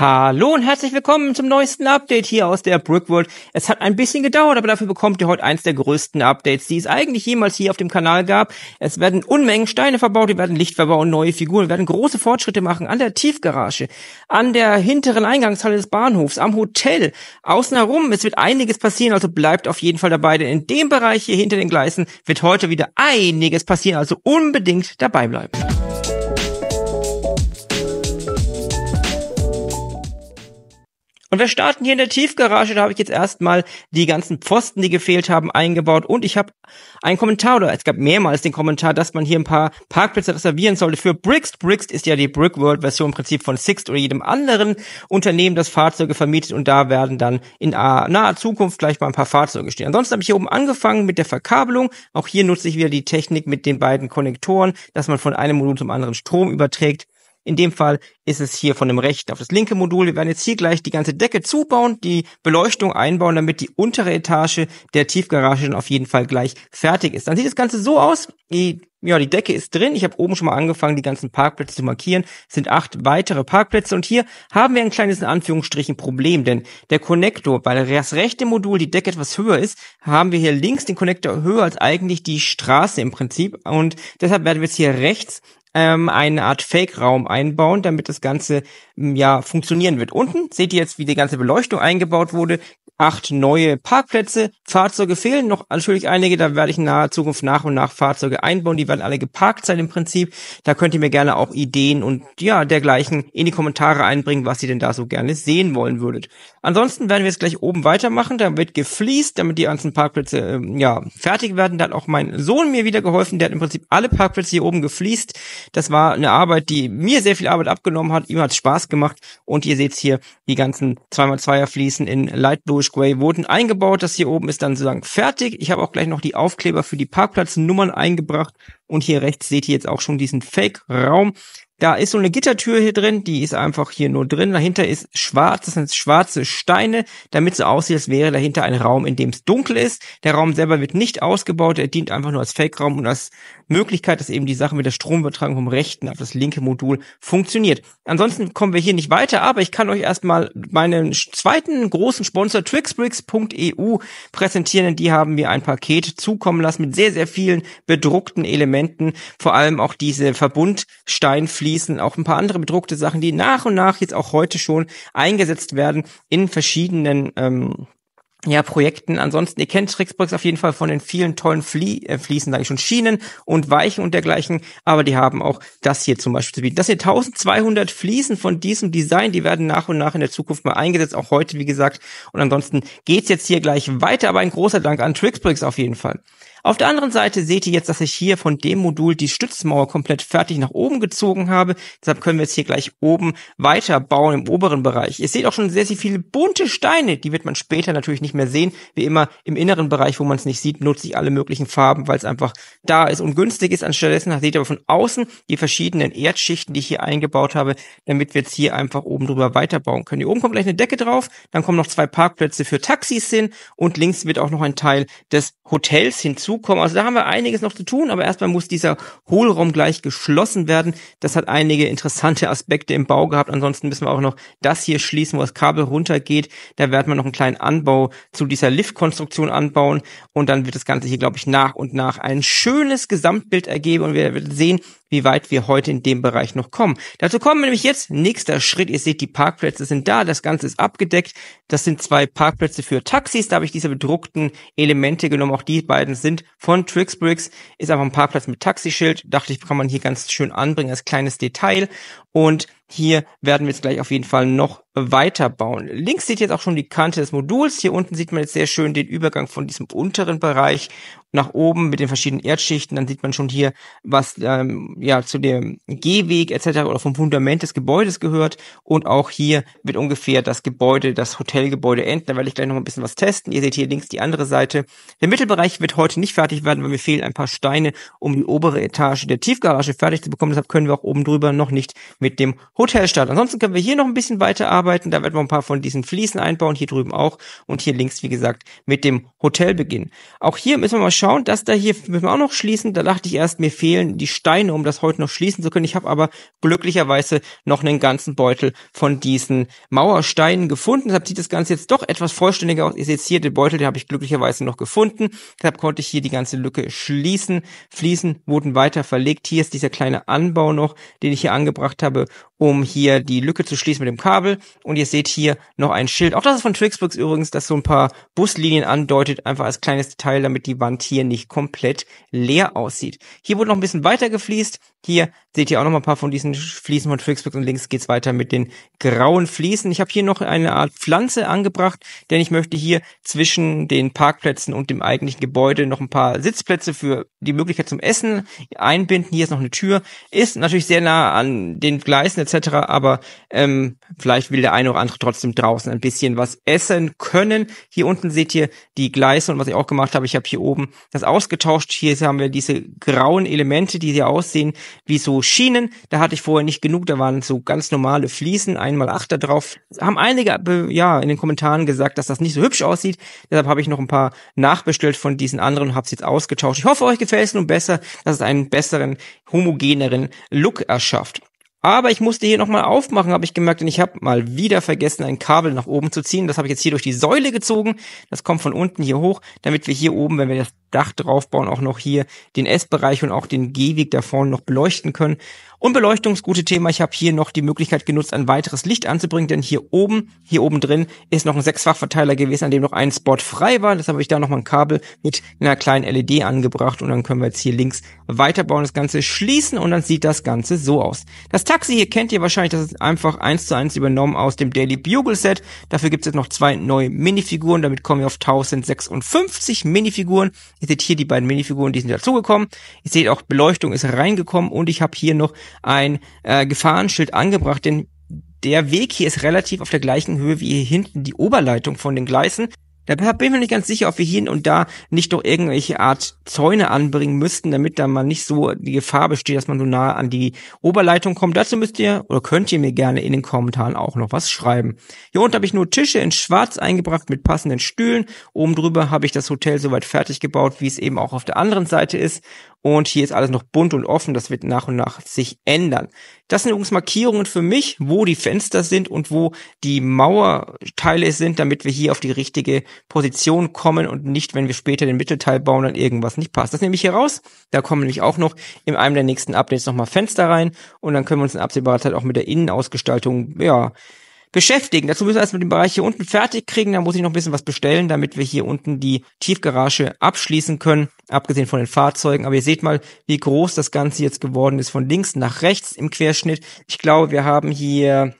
Hallo und herzlich willkommen zum neuesten Update hier aus der Brickworld. Es hat ein bisschen gedauert, aber dafür bekommt ihr heute eins der größten Updates, die es eigentlich jemals hier auf dem Kanal gab. Es werden Unmengen Steine verbaut, wir werden Licht verbauen, neue Figuren, wir werden große Fortschritte machen an der Tiefgarage, an der hinteren Eingangshalle des Bahnhofs, am Hotel, außen herum. Es wird einiges passieren, also bleibt auf jeden Fall dabei, denn in dem Bereich hier hinter den Gleisen wird heute wieder einiges passieren, also unbedingt dabei bleiben. Und wir starten hier in der Tiefgarage. Da habe ich jetzt erstmal die ganzen Pfosten, die gefehlt haben, eingebaut. Und ich habe einen Kommentar, oder es gab mehrmals den Kommentar, dass man hier ein paar Parkplätze reservieren sollte für Brixt. Brixt ist ja die Brickworld-Version im Prinzip von Sixt oder jedem anderen Unternehmen, das Fahrzeuge vermietet. Und da werden dann in naher Zukunft gleich mal ein paar Fahrzeuge stehen. Ansonsten habe ich hier oben angefangen mit der Verkabelung. Auch hier nutze ich wieder die Technik mit den beiden Konnektoren, dass man von einem Modul zum anderen Strom überträgt. In dem Fall ist es hier von dem rechten auf das linke Modul. Wir werden jetzt hier gleich die ganze Decke zubauen, die Beleuchtung einbauen, damit die untere Etage der Tiefgarage dann auf jeden Fall gleich fertig ist. Dann sieht das Ganze so aus. Die, ja, die Decke ist drin. Ich habe oben schon mal angefangen, die ganzen Parkplätze zu markieren. Es sind acht weitere Parkplätze und hier haben wir ein kleines in Anführungsstrichen Problem, denn der Konnektor, weil das rechte Modul die Decke etwas höher ist, haben wir hier links den Konnektor höher als eigentlich die Straße im Prinzip und deshalb werden wir jetzt hier rechts ähm, eine Art Fake-Raum einbauen, damit das Ganze ja funktionieren wird. Unten seht ihr jetzt, wie die ganze Beleuchtung eingebaut wurde acht neue Parkplätze. Fahrzeuge fehlen noch natürlich einige. Da werde ich in naher Zukunft nach und nach Fahrzeuge einbauen. Die werden alle geparkt sein im Prinzip. Da könnt ihr mir gerne auch Ideen und ja, dergleichen in die Kommentare einbringen, was ihr denn da so gerne sehen wollen würdet. Ansonsten werden wir jetzt gleich oben weitermachen. Da wird gefliest, damit die ganzen Parkplätze, ähm, ja, fertig werden. Da hat auch mein Sohn mir wieder geholfen. Der hat im Prinzip alle Parkplätze hier oben gefliest. Das war eine Arbeit, die mir sehr viel Arbeit abgenommen hat. Ihm hat es Spaß gemacht. Und ihr seht hier die ganzen 2x2er Fliesen in Light Orange Grey wurden eingebaut. Das hier oben ist dann sozusagen fertig. Ich habe auch gleich noch die Aufkleber für die Parkplatznummern eingebracht, und hier rechts seht ihr jetzt auch schon diesen Fake-Raum. Da ist so eine Gittertür hier drin, die ist einfach hier nur drin. Dahinter ist schwarz, das sind schwarze Steine, damit es so aussieht, als wäre dahinter ein Raum, in dem es dunkel ist. Der Raum selber wird nicht ausgebaut, er dient einfach nur als Fake-Raum und als Möglichkeit, dass eben die Sache mit der Stromübertragung vom rechten auf das linke Modul funktioniert. Ansonsten kommen wir hier nicht weiter, aber ich kann euch erstmal meinen zweiten großen Sponsor TwixBricks.eu präsentieren, die haben mir ein Paket zukommen lassen mit sehr, sehr vielen bedruckten Elementen Elementen, vor allem auch diese Verbundsteinfliesen, auch ein paar andere bedruckte Sachen, die nach und nach jetzt auch heute schon eingesetzt werden in verschiedenen ähm, ja, Projekten. Ansonsten, ihr kennt Tricksbricks auf jeden Fall von den vielen tollen Flie äh, Fliesen, sage ich schon, Schienen und Weichen und dergleichen. Aber die haben auch das hier zum Beispiel zu bieten. Das hier 1200 Fliesen von diesem Design, die werden nach und nach in der Zukunft mal eingesetzt, auch heute, wie gesagt. Und ansonsten geht's jetzt hier gleich weiter. Aber ein großer Dank an Tricksbricks auf jeden Fall. Auf der anderen Seite seht ihr jetzt, dass ich hier von dem Modul die Stützmauer komplett fertig nach oben gezogen habe. Deshalb können wir jetzt hier gleich oben weiterbauen im oberen Bereich. Ihr seht auch schon sehr, sehr viele bunte Steine. Die wird man später natürlich nicht mehr sehen. Wie immer im inneren Bereich, wo man es nicht sieht, nutze ich alle möglichen Farben, weil es einfach da ist und günstig ist. Anstattdessen seht ihr aber von außen die verschiedenen Erdschichten, die ich hier eingebaut habe, damit wir jetzt hier einfach oben drüber weiterbauen können. Hier oben kommt gleich eine Decke drauf, dann kommen noch zwei Parkplätze für Taxis hin und links wird auch noch ein Teil des Hotels hinzu dazukommen. Also da haben wir einiges noch zu tun, aber erstmal muss dieser Hohlraum gleich geschlossen werden. Das hat einige interessante Aspekte im Bau gehabt. Ansonsten müssen wir auch noch das hier schließen, wo das Kabel runtergeht. Da werden wir noch einen kleinen Anbau zu dieser Liftkonstruktion anbauen und dann wird das Ganze hier, glaube ich, nach und nach ein schönes Gesamtbild ergeben und wir werden sehen, wie weit wir heute in dem Bereich noch kommen. Dazu kommen wir nämlich jetzt. Nächster Schritt. Ihr seht, die Parkplätze sind da. Das Ganze ist abgedeckt. Das sind zwei Parkplätze für Taxis. Da habe ich diese bedruckten Elemente genommen. Auch die beiden sind von Trixbricks. Ist einfach ein Parkplatz mit Taxischild. Dachte ich, kann man hier ganz schön anbringen als kleines Detail. Und hier werden wir jetzt gleich auf jeden Fall noch weiterbauen. Links sieht jetzt auch schon die Kante des Moduls. Hier unten sieht man jetzt sehr schön den Übergang von diesem unteren Bereich nach oben mit den verschiedenen Erdschichten. Dann sieht man schon hier, was ähm, ja zu dem Gehweg etc. oder vom Fundament des Gebäudes gehört. Und auch hier wird ungefähr das Gebäude, das Hotelgebäude enden. Da werde ich gleich noch ein bisschen was testen. Ihr seht hier links die andere Seite. Der Mittelbereich wird heute nicht fertig werden, weil mir fehlen ein paar Steine, um die obere Etage der Tiefgarage fertig zu bekommen. Deshalb können wir auch oben drüber noch nicht mit dem Hotel starten. Ansonsten können wir hier noch ein bisschen weiter arbeiten. Da werden wir ein paar von diesen Fliesen einbauen, hier drüben auch und hier links, wie gesagt, mit dem Hotel beginnen. Auch hier müssen wir mal schauen, dass da hier müssen wir auch noch schließen. Da dachte ich erst, mir fehlen die Steine, um das heute noch schließen zu können. Ich habe aber glücklicherweise noch einen ganzen Beutel von diesen Mauersteinen gefunden. Deshalb sieht das Ganze jetzt doch etwas vollständiger aus. Ihr seht hier den Beutel, den habe ich glücklicherweise noch gefunden. Deshalb konnte ich hier die ganze Lücke schließen. Fliesen wurden weiter verlegt. Hier ist dieser kleine Anbau noch, den ich hier angebracht habe, um hier die Lücke zu schließen mit dem Kabel. Und ihr seht hier noch ein Schild. Auch das ist von Trixbooks übrigens, das so ein paar Buslinien andeutet, einfach als kleines Detail, damit die Wand hier nicht komplett leer aussieht. Hier wurde noch ein bisschen weiter gefliest. Hier seht ihr auch noch mal ein paar von diesen Fliesen von Flixbook und links geht's weiter mit den grauen Fliesen. Ich habe hier noch eine Art Pflanze angebracht, denn ich möchte hier zwischen den Parkplätzen und dem eigentlichen Gebäude noch ein paar Sitzplätze für die Möglichkeit zum Essen einbinden. Hier ist noch eine Tür. Ist natürlich sehr nah an den Gleisen etc., aber ähm, vielleicht will der eine oder andere trotzdem draußen ein bisschen was essen können. Hier unten seht ihr die Gleise und was ich auch gemacht habe, ich habe hier oben das ausgetauscht. Hier haben wir diese grauen Elemente, die hier aussehen wie so Schienen. Da hatte ich vorher nicht genug, da waren so ganz normale Fliesen, einmal acht da drauf. Haben einige ja in den Kommentaren gesagt, dass das nicht so hübsch aussieht. Deshalb habe ich noch ein paar nachbestellt von diesen anderen und habe es jetzt ausgetauscht. Ich hoffe, euch gefällt es nun besser, dass es einen besseren, homogeneren Look erschafft. Aber ich musste hier nochmal aufmachen, habe ich gemerkt, und ich habe mal wieder vergessen, ein Kabel nach oben zu ziehen. Das habe ich jetzt hier durch die Säule gezogen. Das kommt von unten hier hoch, damit wir hier oben, wenn wir das Dach draufbauen, auch noch hier den S-Bereich und auch den Gehweg da vorne noch beleuchten können. Und beleuchtungsgute Thema, ich habe hier noch die Möglichkeit genutzt, ein weiteres Licht anzubringen, denn hier oben, hier oben drin, ist noch ein Sechsfachverteiler gewesen, an dem noch ein Spot frei war. Deshalb habe ich da nochmal ein Kabel mit einer kleinen LED angebracht und dann können wir jetzt hier links weiterbauen, das Ganze schließen und dann sieht das Ganze so aus. Das Taxi hier kennt ihr wahrscheinlich, das ist einfach eins zu eins übernommen aus dem Daily Bugle Set. Dafür gibt es jetzt noch zwei neue Minifiguren, damit kommen wir auf 1056 Minifiguren. Ihr seht hier die beiden Minifiguren, die sind dazugekommen. Ihr seht auch, Beleuchtung ist reingekommen und ich habe hier noch ein äh, Gefahrenschild angebracht, denn der Weg hier ist relativ auf der gleichen Höhe wie hier hinten die Oberleitung von den Gleisen. Da bin ich mir nicht ganz sicher, ob wir hier und da nicht doch irgendwelche Art Zäune anbringen müssten, damit da mal nicht so die Gefahr besteht, dass man so nah an die Oberleitung kommt. Dazu müsst ihr oder könnt ihr mir gerne in den Kommentaren auch noch was schreiben. Hier unten habe ich nur Tische in Schwarz eingebracht mit passenden Stühlen. Oben drüber habe ich das Hotel soweit fertig gebaut, wie es eben auch auf der anderen Seite ist. Und hier ist alles noch bunt und offen. Das wird nach und nach sich ändern. Das sind übrigens Markierungen für mich, wo die Fenster sind und wo die Mauerteile sind, damit wir hier auf die richtige Position kommen und nicht, wenn wir später den Mittelteil bauen, dann irgendwas nicht passt. Das nehme ich hier raus. Da kommen nämlich auch noch in einem der nächsten Updates nochmal Fenster rein und dann können wir uns in absehbarer Zeit auch mit der Innenausgestaltung, ja, beschäftigen. Dazu müssen wir erstmal den Bereich hier unten fertig kriegen. Da muss ich noch ein bisschen was bestellen, damit wir hier unten die Tiefgarage abschließen können, abgesehen von den Fahrzeugen. Aber ihr seht mal, wie groß das Ganze jetzt geworden ist von links nach rechts im Querschnitt. Ich glaube, wir haben hier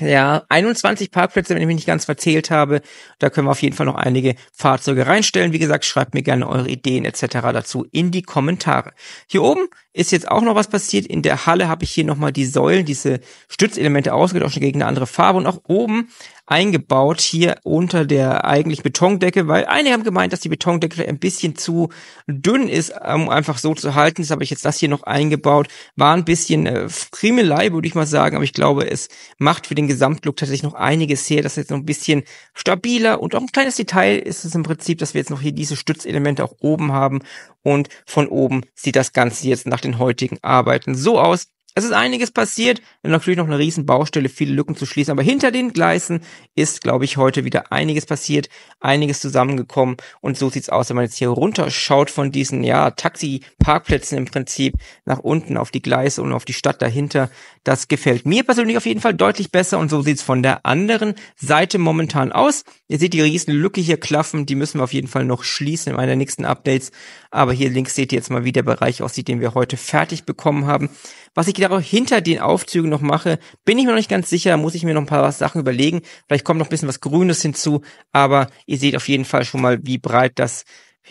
ja, 21 Parkplätze, wenn ich mich nicht ganz verzählt habe. Da können wir auf jeden Fall noch einige Fahrzeuge reinstellen. Wie gesagt, schreibt mir gerne eure Ideen etc. dazu in die Kommentare. Hier oben ist jetzt auch noch was passiert. In der Halle habe ich hier nochmal die Säulen, diese Stützelemente ausgetauscht gegen eine andere Farbe. Und auch oben eingebaut hier unter der eigentlich Betondecke, weil einige haben gemeint, dass die Betondecke ein bisschen zu dünn ist, um einfach so zu halten. Das habe ich jetzt das hier noch eingebaut. War ein bisschen äh, Friemelei, würde ich mal sagen, aber ich glaube, es macht für den Gesamtlook tatsächlich noch einiges her, Das ist jetzt noch ein bisschen stabiler und auch ein kleines Detail ist es im Prinzip, dass wir jetzt noch hier diese Stützelemente auch oben haben und von oben sieht das Ganze jetzt nach den heutigen Arbeiten so aus. Es ist einiges passiert, natürlich noch eine riesen Baustelle, viele Lücken zu schließen, aber hinter den Gleisen ist, glaube ich, heute wieder einiges passiert, einiges zusammengekommen und so sieht's aus, wenn man jetzt hier runterschaut von diesen, ja, Taxi-Parkplätzen im Prinzip nach unten auf die Gleise und auf die Stadt dahinter. Das gefällt mir persönlich auf jeden Fall deutlich besser und so sieht's von der anderen Seite momentan aus. Ihr seht die riesen Lücke hier klaffen, die müssen wir auf jeden Fall noch schließen in einer der nächsten Updates, aber hier links seht ihr jetzt mal, wie der Bereich aussieht, den wir heute fertig bekommen haben. Was ich Gitarre hinter den Aufzügen noch mache, bin ich mir noch nicht ganz sicher, muss ich mir noch ein paar Sachen überlegen. Vielleicht kommt noch ein bisschen was Grünes hinzu, aber ihr seht auf jeden Fall schon mal, wie breit das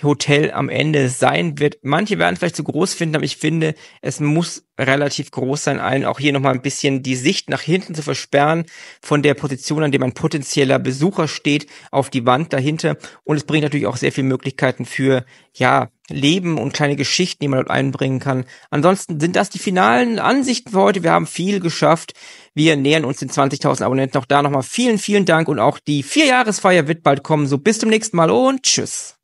Hotel am Ende sein wird. Manche werden vielleicht zu groß finden, aber ich finde, es muss relativ groß sein, allen auch hier nochmal ein bisschen die Sicht nach hinten zu versperren von der Position, an der ein potenzieller Besucher steht, auf die Wand dahinter. Und es bringt natürlich auch sehr viele Möglichkeiten für, ja, Leben und kleine Geschichten, die man dort einbringen kann. Ansonsten sind das die finalen Ansichten für heute. Wir haben viel geschafft. Wir nähern uns den 20.000 Abonnenten. Auch da nochmal vielen, vielen Dank und auch die Vierjahresfeier wird bald kommen. So bis zum nächsten Mal und tschüss.